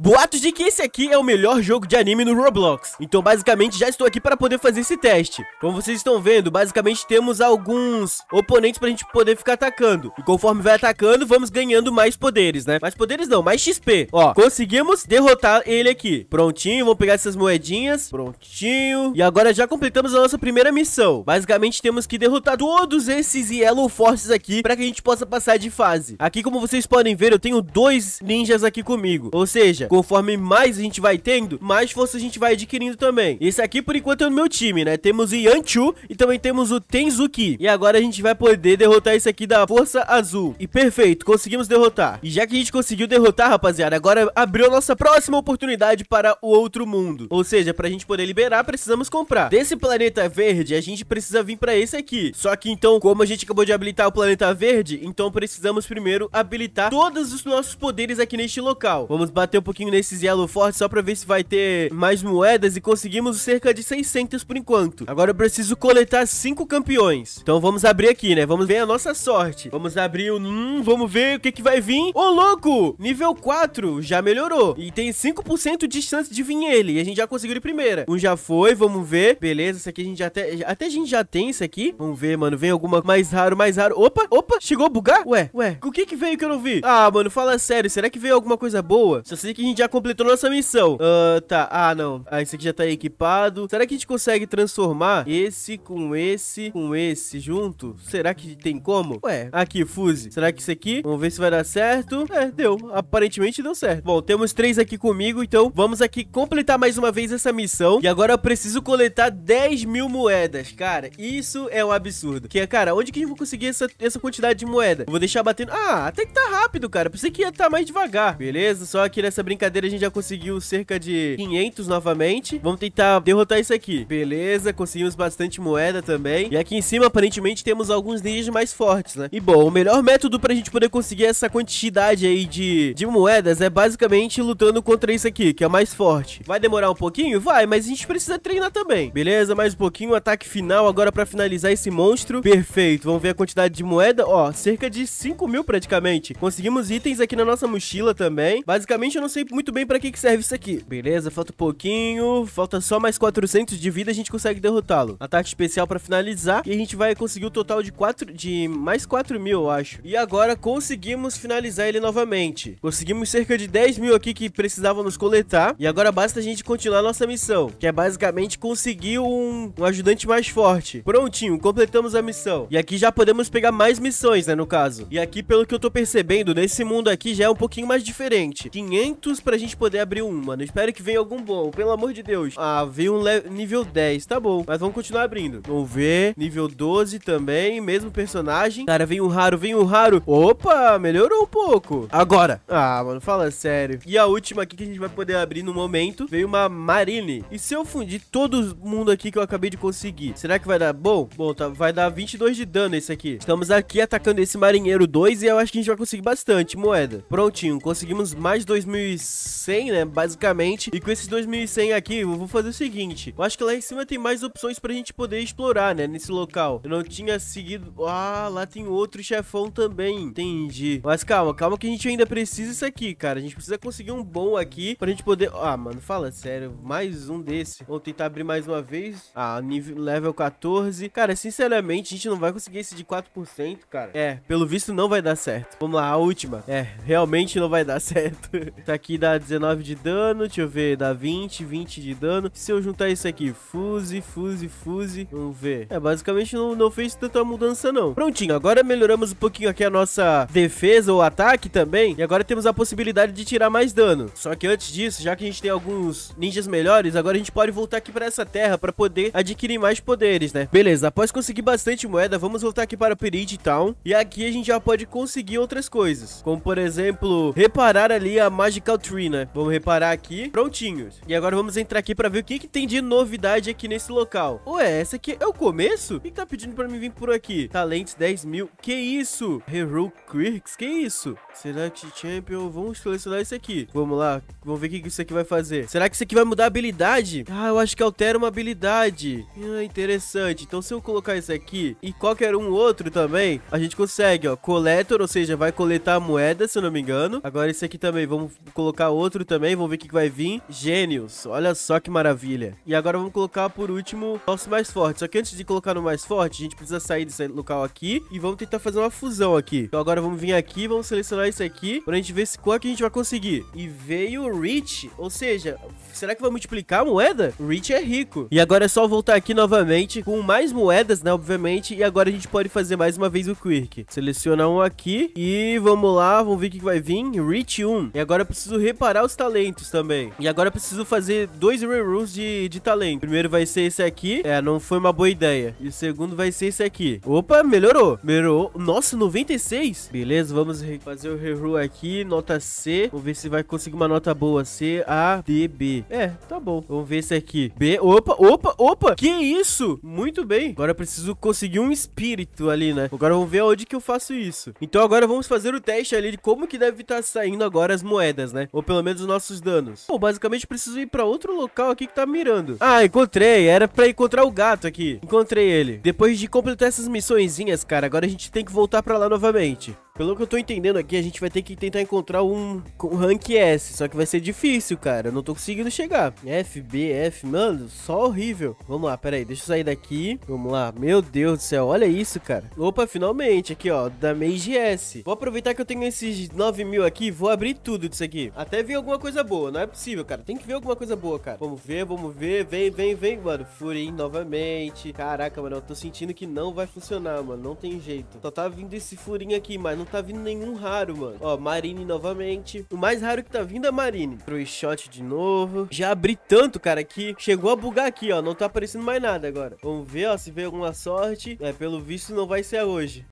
Boatos de que esse aqui é o melhor jogo de anime no Roblox. Então, basicamente, já estou aqui para poder fazer esse teste. Como vocês estão vendo, basicamente temos alguns oponentes para a gente poder ficar atacando. E conforme vai atacando, vamos ganhando mais poderes, né? Mais poderes não, mais XP. Ó, conseguimos derrotar ele aqui. Prontinho, vamos pegar essas moedinhas. Prontinho. E agora já completamos a nossa primeira missão. Basicamente, temos que derrotar todos esses Yellow Forces aqui para que a gente possa passar de fase. Aqui, como vocês podem ver, eu tenho dois ninjas aqui comigo. Ou seja, Conforme mais a gente vai tendo, mais força a gente vai adquirindo também. Esse aqui, por enquanto, é no meu time, né? Temos o Yanchu e também temos o Tenzuki. E agora a gente vai poder derrotar esse aqui da Força Azul. E perfeito, conseguimos derrotar. E já que a gente conseguiu derrotar, rapaziada, agora abriu nossa próxima oportunidade para o outro mundo. Ou seja, pra gente poder liberar, precisamos comprar. Desse planeta verde, a gente precisa vir pra esse aqui. Só que então, como a gente acabou de habilitar o planeta verde, então precisamos primeiro habilitar todos os nossos poderes aqui neste local. Vamos bater um pouquinho pouquinho nesses Yellow Fort só pra ver se vai ter mais moedas e conseguimos cerca de 600 por enquanto. Agora eu preciso coletar 5 campeões. Então vamos abrir aqui, né? Vamos ver a nossa sorte. Vamos abrir o... Hum, vamos ver o que que vai vir. Ô, oh, louco! Nível 4 já melhorou. E tem 5% de chance de vir ele. E a gente já conseguiu de primeira. Um já foi, vamos ver. Beleza, esse aqui a gente já até... Até a gente já tem esse aqui. Vamos ver, mano. Vem alguma mais raro, mais raro. Opa, opa, chegou a bugar? Ué, ué. O que que veio que eu não vi? Ah, mano, fala sério. Será que veio alguma coisa boa? Só sei que gente já completou nossa missão. Uh, tá. Ah, não. Ah, esse aqui já tá equipado. Será que a gente consegue transformar esse com esse, com esse junto? Será que tem como? Ué, aqui, fuse. Será que isso aqui? Vamos ver se vai dar certo. É, deu. Aparentemente deu certo. Bom, temos três aqui comigo, então vamos aqui completar mais uma vez essa missão. E agora eu preciso coletar 10 mil moedas, cara. Isso é um absurdo. Que, cara, onde que gente vou conseguir essa, essa quantidade de moeda? Eu vou deixar batendo... Ah, até que tá rápido, cara. Pensei que ia estar tá mais devagar. Beleza, só aqui nessa brincadeira brincadeira a gente já conseguiu cerca de 500 novamente. Vamos tentar derrotar isso aqui. Beleza, conseguimos bastante moeda também. E aqui em cima, aparentemente, temos alguns ninjas mais fortes, né? E bom, o melhor método pra gente poder conseguir essa quantidade aí de, de moedas é basicamente lutando contra isso aqui, que é o mais forte. Vai demorar um pouquinho? Vai, mas a gente precisa treinar também. Beleza, mais um pouquinho, ataque final agora pra finalizar esse monstro. Perfeito, vamos ver a quantidade de moeda. Ó, cerca de 5 mil praticamente. Conseguimos itens aqui na nossa mochila também. Basicamente, eu não sei muito bem pra que, que serve isso aqui. Beleza, falta um pouquinho. Falta só mais 400 de vida, a gente consegue derrotá-lo. Ataque especial pra finalizar. E a gente vai conseguir o um total de 4... De mais 4 mil, eu acho. E agora conseguimos finalizar ele novamente. Conseguimos cerca de 10 mil aqui que precisávamos coletar. E agora basta a gente continuar nossa missão. Que é basicamente conseguir um, um ajudante mais forte. Prontinho, completamos a missão. E aqui já podemos pegar mais missões, né, no caso. E aqui, pelo que eu tô percebendo, nesse mundo aqui já é um pouquinho mais diferente. 500 muitos pra gente poder abrir um, mano. Espero que venha algum bom, pelo amor de Deus. Ah, veio um nível 10, tá bom. Mas vamos continuar abrindo. Vamos ver. Nível 12 também, mesmo personagem. Cara, vem um raro, vem um raro. Opa, melhorou um pouco. Agora. Ah, mano, fala sério. E a última aqui que a gente vai poder abrir no momento, veio uma Marine. E se eu fundir todo mundo aqui que eu acabei de conseguir, será que vai dar bom? Bom, tá, vai dar 22 de dano esse aqui. Estamos aqui atacando esse marinheiro 2 e eu acho que a gente vai conseguir bastante moeda. Prontinho, conseguimos mais 2.000 2100, né, basicamente. E com esses 2100 aqui, eu vou fazer o seguinte. Eu acho que lá em cima tem mais opções pra gente poder explorar, né, nesse local. Eu não tinha seguido... Ah, lá tem outro chefão também, entendi. Mas calma, calma que a gente ainda precisa isso aqui, cara. A gente precisa conseguir um bom aqui pra gente poder... Ah, mano, fala sério, mais um desse. Vou tentar abrir mais uma vez. Ah, nível, level 14. Cara, sinceramente, a gente não vai conseguir esse de 4%, cara. É, pelo visto não vai dar certo. Vamos lá, a última. É, realmente não vai dar certo. tá aqui aqui dá 19 de dano, deixa eu ver, dá 20, 20 de dano. Se eu juntar isso aqui, fuse, fuse, fuse, vamos ver. É, basicamente não, não fez tanta mudança não. Prontinho, agora melhoramos um pouquinho aqui a nossa defesa ou ataque também. E agora temos a possibilidade de tirar mais dano. Só que antes disso, já que a gente tem alguns ninjas melhores, agora a gente pode voltar aqui pra essa terra pra poder adquirir mais poderes, né? Beleza, após conseguir bastante moeda, vamos voltar aqui para Piride Town. E aqui a gente já pode conseguir outras coisas. Como, por exemplo, reparar ali a Magical Tree, né? Vamos reparar aqui. Prontinhos. E agora vamos entrar aqui pra ver o que, que tem de novidade aqui nesse local. Ué, essa aqui é o começo? O que, que tá pedindo pra mim vir por aqui? Talentos 10 mil. Que isso? Hero Quirks? Que isso? Select Champion. Vamos selecionar isso aqui. Vamos lá. Vamos ver o que, que isso aqui vai fazer. Será que isso aqui vai mudar a habilidade? Ah, eu acho que altera uma habilidade. Ah, interessante. Então se eu colocar isso aqui e qualquer um outro também, a gente consegue, ó. coletor, ou seja, vai coletar moeda, se eu não me engano. Agora esse aqui também. Vamos colocar colocar outro também, vamos ver o que vai vir. Gênios, olha só que maravilha. E agora vamos colocar por último nosso mais forte. Só que antes de colocar no mais forte, a gente precisa sair desse local aqui e vamos tentar fazer uma fusão aqui. Então agora vamos vir aqui, vamos selecionar isso aqui pra gente ver se qual é que a gente vai conseguir. E veio o Rich, ou seja, será que vai multiplicar a moeda? Rich é rico. E agora é só voltar aqui novamente com mais moedas, né, obviamente, e agora a gente pode fazer mais uma vez o Quirk. Selecionar um aqui e vamos lá, vamos ver o que vai vir. Rich 1. E agora eu preciso preciso reparar os talentos também. E agora eu preciso fazer dois reruns de, de talento. primeiro vai ser esse aqui. É, não foi uma boa ideia. E o segundo vai ser esse aqui. Opa, melhorou. Melhorou. Nossa, 96. Beleza, vamos fazer o reroll aqui. Nota C. Vamos ver se vai conseguir uma nota boa. C, A, D, B. É, tá bom. Vamos ver esse aqui. B. Opa, opa, opa. Que isso? Muito bem. Agora eu preciso conseguir um espírito ali, né? Agora vamos ver onde que eu faço isso. Então agora vamos fazer o teste ali de como que deve estar tá saindo agora as moedas, né? Né? Ou pelo menos os nossos danos. Pô, basicamente preciso ir pra outro local aqui que tá mirando. Ah, encontrei. Era pra encontrar o gato aqui. Encontrei ele. Depois de completar essas missõezinhas, cara, agora a gente tem que voltar pra lá novamente. Pelo que eu tô entendendo aqui, a gente vai ter que tentar encontrar um, com rank S. Só que vai ser difícil, cara. Eu não tô conseguindo chegar. F, B, F, mano, só horrível. Vamos lá, pera aí. Deixa eu sair daqui. Vamos lá. Meu Deus do céu, olha isso, cara. Opa, finalmente. Aqui, ó, da Mage S. Vou aproveitar que eu tenho esses 9 mil aqui. Vou abrir tudo disso aqui. Até vir alguma coisa boa. Não é possível, cara. Tem que ver alguma coisa boa, cara. Vamos ver, vamos ver. Vem, vem, vem, mano. Furin novamente. Caraca, mano, eu tô sentindo que não vai funcionar, mano. Não tem jeito. Só tá vindo esse furinho aqui, mas não tá vindo nenhum raro, mano. Ó, Marine novamente. O mais raro que tá vindo é Marine. pro shot de novo. Já abri tanto, cara, que chegou a bugar aqui, ó. Não tá aparecendo mais nada agora. Vamos ver, ó, se veio alguma sorte. É, pelo visto não vai ser hoje.